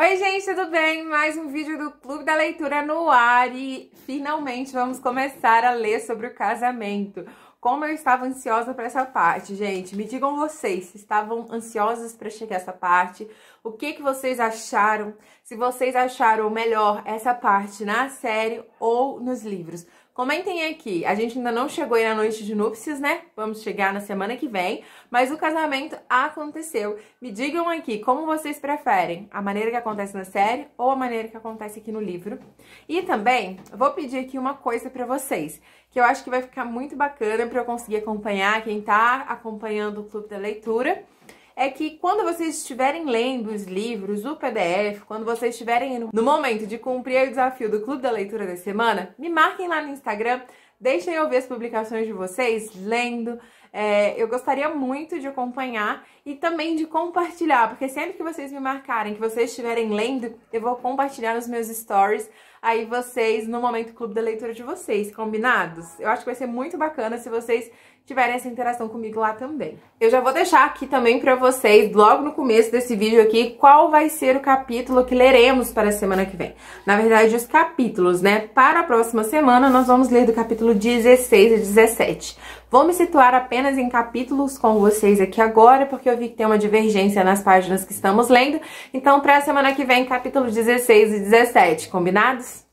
Oi, gente, tudo bem? Mais um vídeo do Clube da Leitura no ar e finalmente vamos começar a ler sobre o casamento. Como eu estava ansiosa para essa parte, gente. Me digam vocês se estavam ansiosas para chegar essa parte. O que, que vocês acharam? Se vocês acharam melhor essa parte na série ou nos livros. Comentem aqui, a gente ainda não chegou aí na noite de núpcias, né? Vamos chegar na semana que vem, mas o casamento aconteceu. Me digam aqui como vocês preferem, a maneira que acontece na série ou a maneira que acontece aqui no livro. E também vou pedir aqui uma coisa para vocês, que eu acho que vai ficar muito bacana para eu conseguir acompanhar quem tá acompanhando o clube da leitura é que quando vocês estiverem lendo os livros, o PDF, quando vocês estiverem no momento de cumprir o desafio do Clube da Leitura da Semana, me marquem lá no Instagram, deixem eu ver as publicações de vocês lendo. É, eu gostaria muito de acompanhar e também de compartilhar, porque sempre que vocês me marcarem, que vocês estiverem lendo, eu vou compartilhar nos meus stories aí vocês no momento clube da leitura de vocês, combinados? Eu acho que vai ser muito bacana se vocês tiverem essa interação comigo lá também. Eu já vou deixar aqui também para vocês, logo no começo desse vídeo aqui, qual vai ser o capítulo que leremos para a semana que vem. Na verdade, os capítulos, né? Para a próxima semana, nós vamos ler do capítulo 16 a 17. Vou me situar apenas em capítulos com vocês aqui agora, porque eu vi que tem uma divergência nas páginas que estamos lendo. Então, para a semana que vem, capítulo 16 e 17, combinados?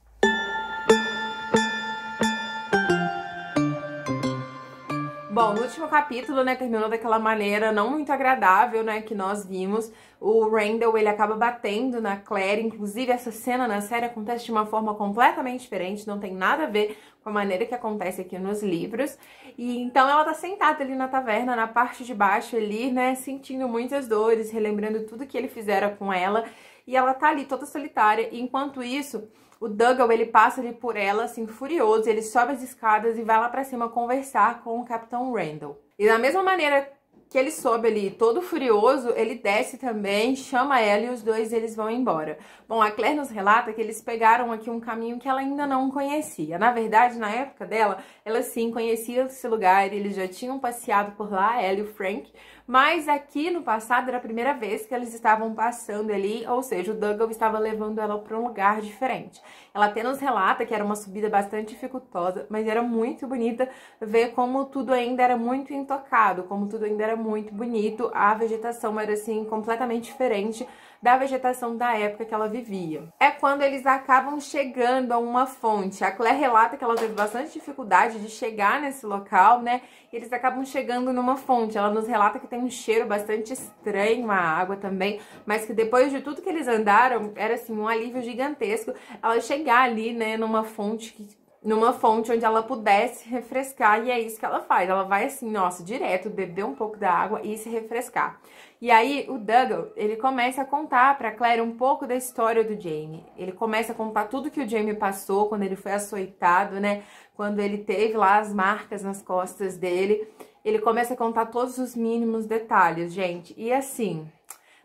Bom, no último capítulo, né, terminou daquela maneira não muito agradável, né, que nós vimos. O Randall, ele acaba batendo na Claire, inclusive essa cena na série acontece de uma forma completamente diferente, não tem nada a ver com a maneira que acontece aqui nos livros. E então ela tá sentada ali na taverna, na parte de baixo ali, né, sentindo muitas dores, relembrando tudo que ele fizera com ela, e ela tá ali toda solitária, e enquanto isso, o Dougal, ele passa ali por ela, assim, furioso, ele sobe as escadas e vai lá para cima conversar com o Capitão Randall. E da mesma maneira que ele sobe ali todo furioso, ele desce também, chama ela e os dois eles vão embora. Bom, a Claire nos relata que eles pegaram aqui um caminho que ela ainda não conhecia. Na verdade, na época dela, ela sim conhecia esse lugar, eles já tinham passeado por lá, ela e o Frank, mas aqui no passado era a primeira vez que eles estavam passando ali, ou seja, o Dougal estava levando ela para um lugar diferente. Ela até nos relata que era uma subida bastante dificultosa, mas era muito bonita ver como tudo ainda era muito intocado, como tudo ainda era era muito bonito, a vegetação era assim completamente diferente da vegetação da época que ela vivia. É quando eles acabam chegando a uma fonte. A Claire relata que ela teve bastante dificuldade de chegar nesse local, né? E eles acabam chegando numa fonte. Ela nos relata que tem um cheiro bastante estranho a água também, mas que depois de tudo que eles andaram, era assim um alívio gigantesco ela chegar ali, né, numa fonte que numa fonte onde ela pudesse refrescar, e é isso que ela faz. Ela vai assim, nossa, direto, beber um pouco da água e se refrescar. E aí o Dougal, ele começa a contar para Claire um pouco da história do Jamie. Ele começa a contar tudo que o Jamie passou quando ele foi açoitado, né? Quando ele teve lá as marcas nas costas dele. Ele começa a contar todos os mínimos detalhes, gente. E assim,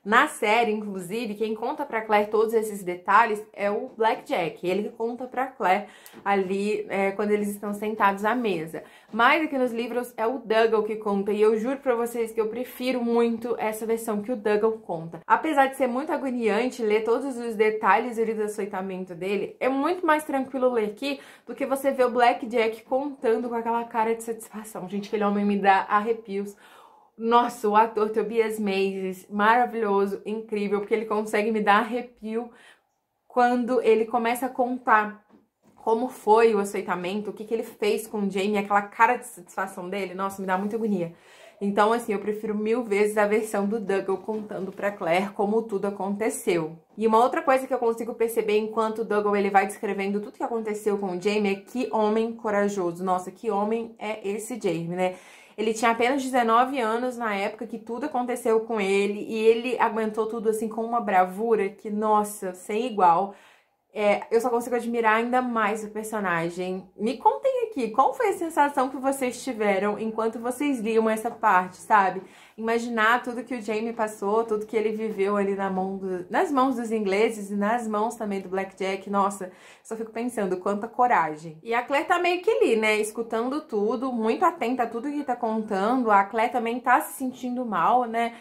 na série, inclusive, quem conta para Claire todos esses detalhes é o Blackjack. Ele conta para Claire ali é, quando eles estão sentados à mesa. Mas aqui nos livros é o Dougal que conta e eu juro para vocês que eu prefiro muito essa versão que o Dougal conta. Apesar de ser muito agoniante ler todos os detalhes ali do açoitamento dele, é muito mais tranquilo ler aqui do que você ver o Blackjack contando com aquela cara de satisfação. Gente, aquele homem me dá arrepios nossa, o ator Tobias Mazes, maravilhoso, incrível, porque ele consegue me dar arrepio quando ele começa a contar como foi o aceitamento, o que, que ele fez com o Jamie, aquela cara de satisfação dele, nossa, me dá muita agonia. Então, assim, eu prefiro mil vezes a versão do Dougal contando pra Claire como tudo aconteceu. E uma outra coisa que eu consigo perceber enquanto o Dougal ele vai descrevendo tudo que aconteceu com o Jamie é que homem corajoso. Nossa, que homem é esse Jamie, né? Ele tinha apenas 19 anos na época que tudo aconteceu com ele e ele aguentou tudo assim com uma bravura que, nossa, sem igual. É, eu só consigo admirar ainda mais o personagem. Me contem aqui, qual foi a sensação que vocês tiveram enquanto vocês liam essa parte, sabe? Imaginar tudo que o Jamie passou, tudo que ele viveu ali na mão do, nas mãos dos ingleses e nas mãos também do Blackjack. Nossa, só fico pensando, quanta coragem. E a Claire tá meio que ali, né? Escutando tudo, muito atenta a tudo que tá contando. A Claire também tá se sentindo mal, né?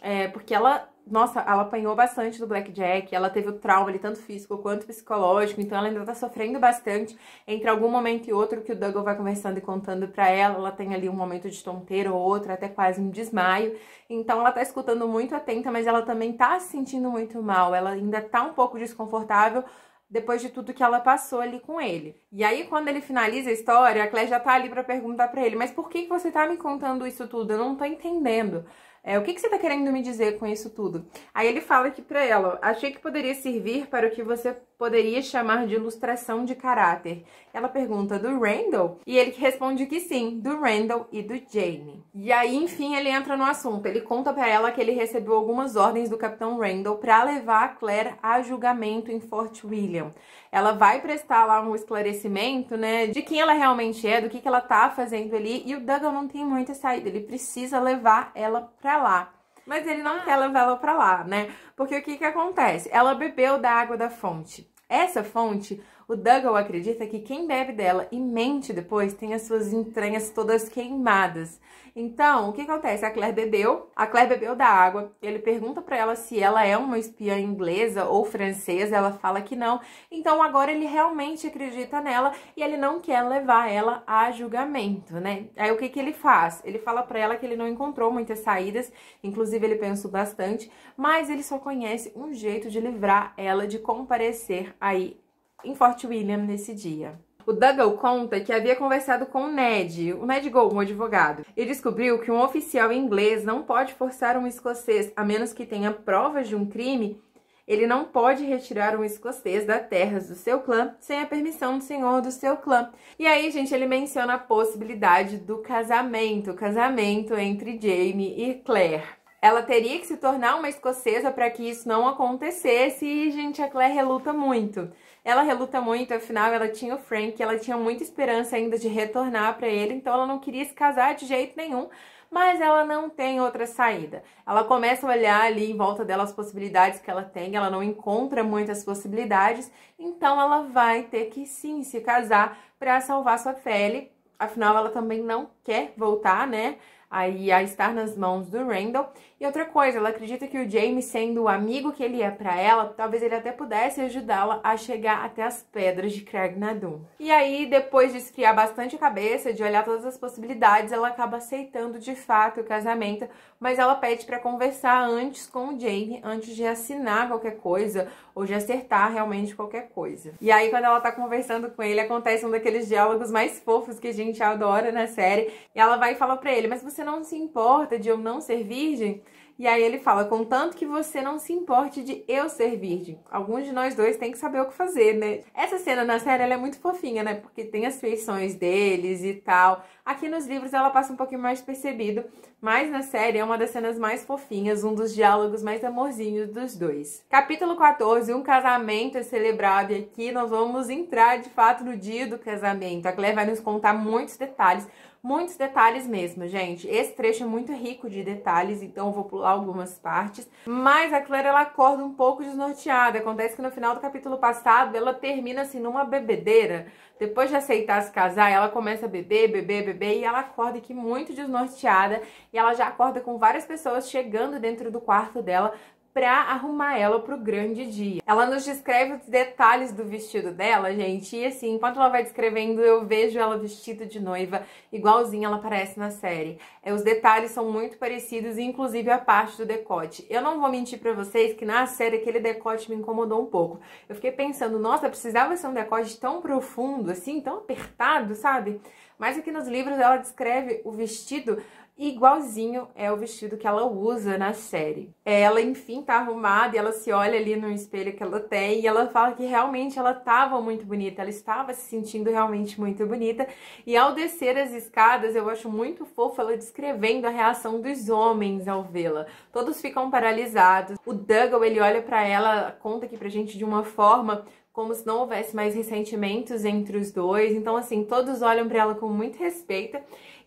É, porque ela nossa, ela apanhou bastante do blackjack, ela teve o trauma ali, tanto físico quanto psicológico, então ela ainda tá sofrendo bastante entre algum momento e outro que o Dougal vai conversando e contando para ela, ela tem ali um momento de tonteira ou outro, até quase um desmaio, então ela tá escutando muito atenta, mas ela também tá se sentindo muito mal, ela ainda tá um pouco desconfortável, depois de tudo que ela passou ali com ele. E aí, quando ele finaliza a história, a Claire já tá ali para perguntar para ele: Mas por que, que você tá me contando isso tudo? Eu não tô entendendo. É, o que, que você está querendo me dizer com isso tudo? Aí ele fala aqui para ela: achei que poderia servir para o que você poderia chamar de ilustração de caráter. Ela pergunta do Randall e ele responde que sim, do Randall e do Jane. E aí, enfim, ele entra no assunto. Ele conta para ela que ele recebeu algumas ordens do capitão Randall para levar a Claire a julgamento em Fort William. Ela vai prestar lá um esclarecimento, né, de quem ela realmente é, do que, que ela tá fazendo ali, e o Dougal não tem muita saída. Ele precisa levar ela pra lá. Mas ele não ah. quer levar ela para lá, né? Porque o que que acontece? Ela bebeu da água da fonte. Essa fonte o Dougal acredita que quem bebe dela e mente depois tem as suas entranhas todas queimadas. Então, o que acontece? A Claire bebeu, a Claire bebeu da água. Ele pergunta para ela se ela é uma espiã inglesa ou francesa, ela fala que não. Então, agora ele realmente acredita nela e ele não quer levar ela a julgamento, né? Aí o que que ele faz? Ele fala para ela que ele não encontrou muitas saídas, inclusive ele pensou bastante, mas ele só conhece um jeito de livrar ela de comparecer aí em Fort William nesse dia. O Dougal conta que havia conversado com o Ned, o Ned Gold, um advogado, e descobriu que um oficial inglês não pode forçar um escocês, a menos que tenha provas de um crime, ele não pode retirar um escocês da terras do seu clã sem a permissão do senhor do seu clã. E aí, gente, ele menciona a possibilidade do casamento, casamento entre Jamie e Claire. Ela teria que se tornar uma escocesa para que isso não acontecesse e, gente, a Claire reluta muito. Ela reluta muito, afinal ela tinha o Frank, ela tinha muita esperança ainda de retornar para ele, então ela não queria se casar de jeito nenhum, mas ela não tem outra saída. Ela começa a olhar ali em volta dela as possibilidades que ela tem, ela não encontra muitas possibilidades, então ela vai ter que sim se casar para salvar sua pele. Afinal, ela também não quer voltar, né? aí a estar nas mãos do Randall. E outra coisa, ela acredita que o Jamie, sendo o amigo que ele é para ela, talvez ele até pudesse ajudá-la a chegar até as pedras de Kragnadum. E aí, depois de esfriar bastante a cabeça, de olhar todas as possibilidades, ela acaba aceitando de fato o casamento, mas ela pede para conversar antes com o Jamie, antes de assinar qualquer coisa ou de acertar realmente qualquer coisa. E aí, quando ela tá conversando com ele, acontece um daqueles diálogos mais fofos que a gente adora na série, e ela vai e fala para ele: "Mas você você não se importa de eu não ser virgem? E aí ele fala, contanto que você não se importe de eu ser virgem. Alguns de nós dois tem que saber o que fazer, né? Essa cena na série é muito fofinha, né? Porque tem as feições deles e tal. Aqui nos livros ela passa um pouquinho mais percebido, mas na série é uma das cenas mais fofinhas, um dos diálogos mais amorzinhos dos dois. Capítulo 14, um casamento é celebrado e aqui nós vamos entrar de fato no dia do casamento. A Claire vai nos contar muitos detalhes, Muitos detalhes mesmo, gente. Esse trecho é muito rico de detalhes, então vou pular algumas partes. Mas a Claire, ela acorda um pouco desnorteada. Acontece que no final do capítulo passado, ela termina assim numa bebedeira. Depois de aceitar se casar, ela começa a beber, beber, beber e ela acorda aqui muito desnorteada. E ela já acorda com várias pessoas chegando dentro do quarto dela para arrumar ela pro grande dia. Ela nos descreve os detalhes do vestido dela, gente, e assim, enquanto ela vai descrevendo, eu vejo ela vestida de noiva, igualzinha ela aparece na série. É, os detalhes são muito parecidos, inclusive a parte do decote. Eu não vou mentir para vocês que na série aquele decote me incomodou um pouco. Eu fiquei pensando, nossa, precisava ser um decote tão profundo, assim, tão apertado, sabe? Mas aqui nos livros ela descreve o vestido igualzinho é o vestido que ela usa na série. Ela, enfim, tá arrumada e ela se olha ali no espelho que ela tem e ela fala que realmente ela estava muito bonita, ela estava se sentindo realmente muito bonita. E ao descer as escadas, eu acho muito fofo ela descrevendo a reação dos homens ao vê-la. Todos ficam paralisados. O Dougal, ele olha para ela, conta aqui pra gente de uma forma como se não houvesse mais ressentimentos entre os dois. Então, assim, todos olham para ela com muito respeito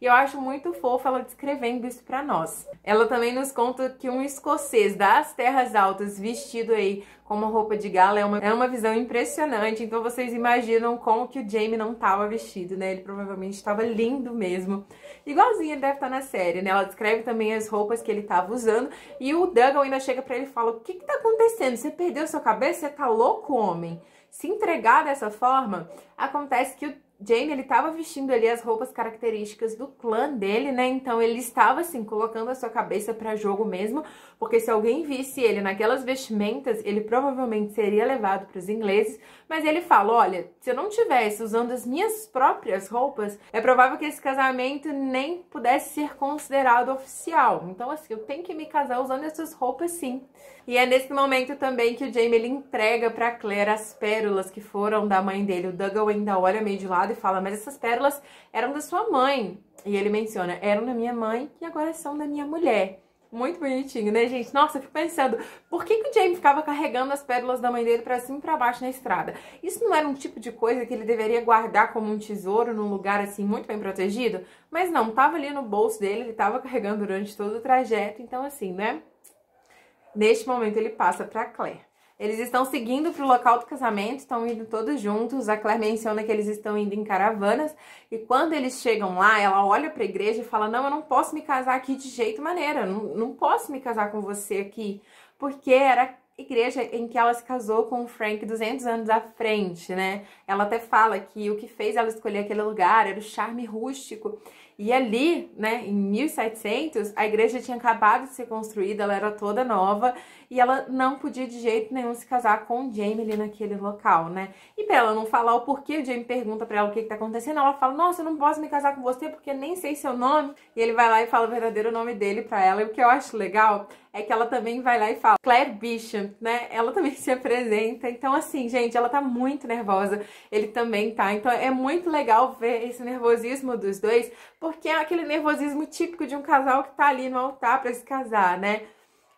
e eu acho muito fofo ela descrevendo isso para nós. Ela também nos conta que um escocês das terras altas vestido aí com uma roupa de gala é uma, é uma visão impressionante. Então vocês imaginam como que o Jamie não estava vestido, né? Ele provavelmente estava lindo mesmo. Igualzinho ele deve estar tá na série, né? Ela descreve também as roupas que ele estava usando e o Dougal ainda chega para ele e fala: "O que que tá acontecendo? Você perdeu sua cabeça? Você tá louco, homem?" se entregar dessa forma, acontece que o Jamie, ele estava vestindo ali as roupas características do clã dele, né? Então ele estava assim colocando a sua cabeça para jogo mesmo, porque se alguém visse ele naquelas vestimentas, ele provavelmente seria levado para os ingleses, mas ele fala: "Olha, se eu não tivesse usando as minhas próprias roupas, é provável que esse casamento nem pudesse ser considerado oficial. Então assim, eu tenho que me casar usando essas roupas sim". E é nesse momento também que o Jamie ele entrega para Claire as pérolas que foram da mãe dele. O Dougal ainda olha meio de lado lado e fala: Mas essas pérolas eram da sua mãe. E ele menciona: Eram da minha mãe e agora são da minha mulher. Muito bonitinho, né, gente? Nossa, eu fico pensando, por que, que o Jamie ficava carregando as pérolas da mãe dele para cima e pra baixo na estrada? Isso não era um tipo de coisa que ele deveria guardar como um tesouro num lugar assim muito bem protegido? Mas não, tava ali no bolso dele, ele tava carregando durante todo o trajeto, então assim, né? Neste momento ele passa pra Claire. Eles estão seguindo para o local do casamento, estão indo todos juntos. A Claire menciona que eles estão indo em caravanas. E quando eles chegam lá, ela olha para a igreja e fala: Não, eu não posso me casar aqui de jeito maneira, não, não posso me casar com você aqui. Porque era igreja em que ela se casou com o Frank 200 anos à frente, né? Ela até fala que o que fez ela escolher aquele lugar era o charme rústico. E ali, né, em 1700, a igreja tinha acabado de ser construída, ela era toda nova e ela não podia de jeito nenhum se casar com o Jamie ali naquele local, né? E pra ela não falar o porquê, o Jamie pergunta pra ela o que, que tá acontecendo, ela fala, nossa, eu não posso me casar com você porque nem sei seu nome. E ele vai lá e fala o verdadeiro nome dele pra ela, e o que eu acho legal é que ela também vai lá e fala Claire Bishop, né? Ela também se apresenta. Então, assim, gente, ela tá muito nervosa. Ele também tá. Então, é muito legal ver esse nervosismo dos dois, porque é aquele nervosismo típico de um casal que tá ali no altar para se casar, né?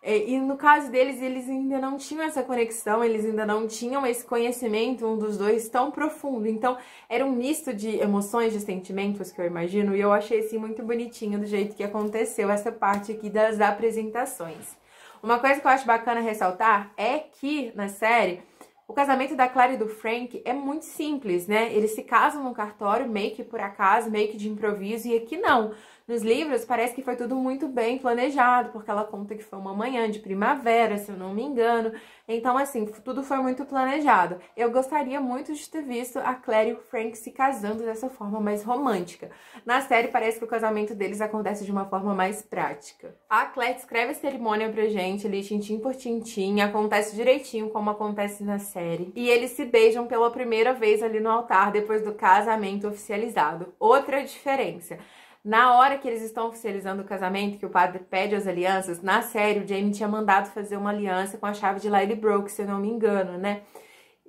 E, é, e no caso deles, eles ainda não tinham essa conexão, eles ainda não tinham esse conhecimento, um dos dois, tão profundo. Então, era um misto de emoções, de sentimentos, que eu imagino, e eu achei assim muito bonitinho do jeito que aconteceu essa parte aqui das apresentações. Uma coisa que eu acho bacana ressaltar é que na série o casamento da Clara e do Frank é muito simples, né? Eles se casam no cartório, meio que por acaso, meio que de improviso, e aqui não. Nos livros parece que foi tudo muito bem planejado, porque ela conta que foi uma manhã de primavera, se eu não me engano. Então, assim, tudo foi muito planejado. Eu gostaria muito de ter visto a Claire e o Frank se casando dessa forma mais romântica. Na série parece que o casamento deles acontece de uma forma mais prática. A Claire escreve a cerimônia pra gente ali, tintim por tintim, acontece direitinho como acontece na série. E eles se beijam pela primeira vez ali no altar, depois do casamento oficializado. Outra diferença. Na hora que eles estão oficializando o casamento, que o padre pede as alianças, na série o Jamie tinha mandado fazer uma aliança com a chave de Lyle Brooks, se eu não me engano, né?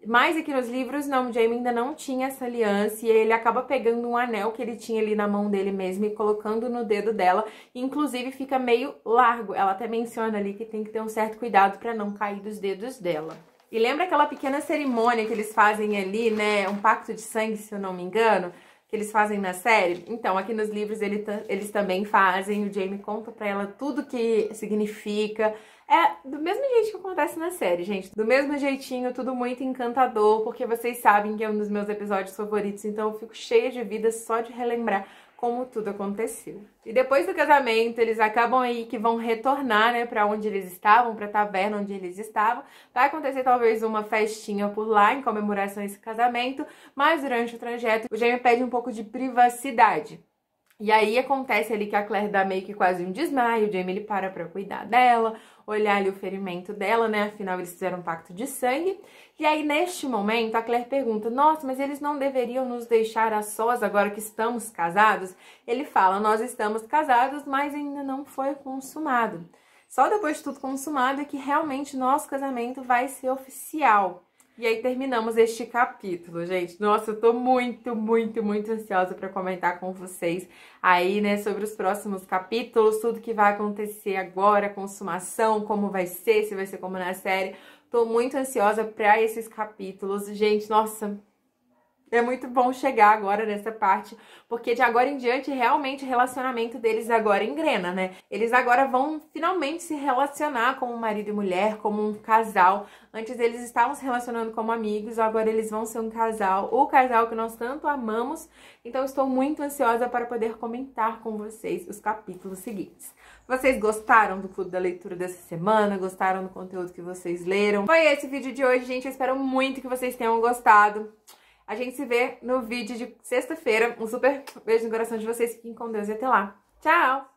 Mas aqui nos livros, não, o Jamie ainda não tinha essa aliança e ele acaba pegando um anel que ele tinha ali na mão dele mesmo e colocando no dedo dela. Inclusive fica meio largo. Ela até menciona ali que tem que ter um certo cuidado para não cair dos dedos dela. E lembra aquela pequena cerimônia que eles fazem ali, né? Um pacto de sangue, se eu não me engano? que eles fazem na série? Então, aqui nos livros ele eles também fazem. O Jamie conta pra ela tudo que significa. É do mesmo jeito que acontece na série, gente. Do mesmo jeitinho, tudo muito encantador, porque vocês sabem que é um dos meus episódios favoritos, então eu fico cheia de vida só de relembrar como tudo aconteceu. E depois do casamento, eles acabam aí que vão retornar, né, para onde eles estavam, para taverna onde eles estavam. Vai acontecer talvez uma festinha por lá em comemoração a esse casamento, mas durante o trajeto o Jamie pede um pouco de privacidade. E aí acontece ali que a Claire dá meio que quase um desmaio, o Jamie ele para pra cuidar dela, olhar ali o ferimento dela, né? Afinal, eles fizeram um pacto de sangue. E aí, neste momento, a Claire pergunta: Nossa, mas eles não deveriam nos deixar a sós agora que estamos casados? Ele fala: Nós estamos casados, mas ainda não foi consumado. Só depois de tudo consumado é que realmente nosso casamento vai ser oficial. E aí terminamos este capítulo, gente. Nossa, eu tô muito, muito, muito ansiosa para comentar com vocês aí, né, sobre os próximos capítulos, tudo que vai acontecer agora, consumação, como vai ser, se vai ser como na série. Tô muito ansiosa para esses capítulos. Gente, nossa, é muito bom chegar agora nessa parte, porque de agora em diante, realmente o relacionamento deles agora engrena, né? Eles agora vão finalmente se relacionar como marido e mulher, como um casal. Antes eles estavam se relacionando como amigos, agora eles vão ser um casal, o casal que nós tanto amamos. Então estou muito ansiosa para poder comentar com vocês os capítulos seguintes. Vocês gostaram do clube da leitura dessa semana? Gostaram do conteúdo que vocês leram? Foi esse vídeo de hoje, gente. Eu espero muito que vocês tenham gostado. A gente se vê no vídeo de sexta-feira. Um super beijo no coração de vocês. Fiquem com Deus e até lá. Tchau!